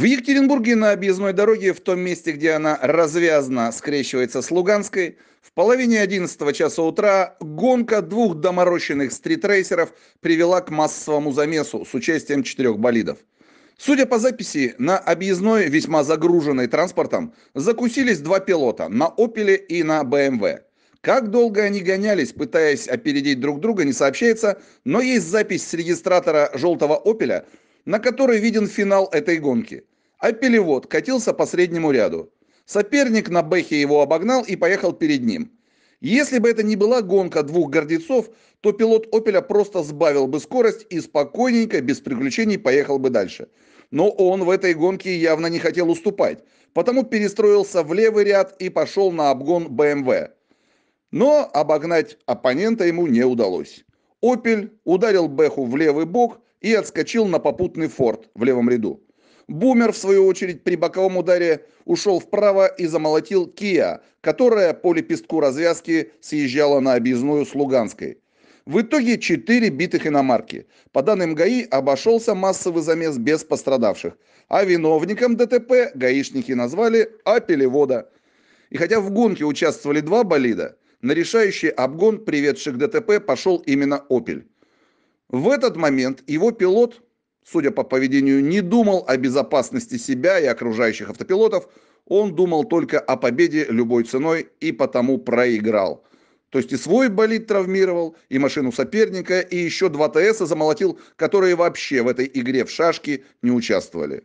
В Екатеринбурге на объездной дороге, в том месте, где она развязно скрещивается с Луганской, в половине 11 часа утра гонка двух доморощенных стритрейсеров привела к массовому замесу с участием четырех болидов. Судя по записи, на объездной, весьма загруженной транспортом, закусились два пилота на «Опеле» и на «БМВ». Как долго они гонялись, пытаясь опередить друг друга, не сообщается, но есть запись с регистратора «желтого Опеля», на которой виден финал этой гонки а пелевод катился по среднему ряду. Соперник на бэхе его обогнал и поехал перед ним. Если бы это не была гонка двух гордецов, то пилот «Опеля» просто сбавил бы скорость и спокойненько, без приключений, поехал бы дальше. Но он в этой гонке явно не хотел уступать, потому перестроился в левый ряд и пошел на обгон БМВ. Эм Но обогнать оппонента ему не удалось. «Опель» ударил Бэху в левый бок и отскочил на попутный «Форд» в левом ряду. Бумер, в свою очередь, при боковом ударе ушел вправо и замолотил Киа, которая по лепестку развязки съезжала на объездную с Луганской. В итоге 4 битых иномарки. По данным ГАИ, обошелся массовый замес без пострадавших. А виновником ДТП гаишники назвали «Апелевода». И хотя в гонке участвовали два болида, на решающий обгон приведших к ДТП пошел именно «Опель». В этот момент его пилот судя по поведению, не думал о безопасности себя и окружающих автопилотов, он думал только о победе любой ценой и потому проиграл. То есть и свой болид травмировал, и машину соперника, и еще два ТС замолотил, которые вообще в этой игре в шашки не участвовали.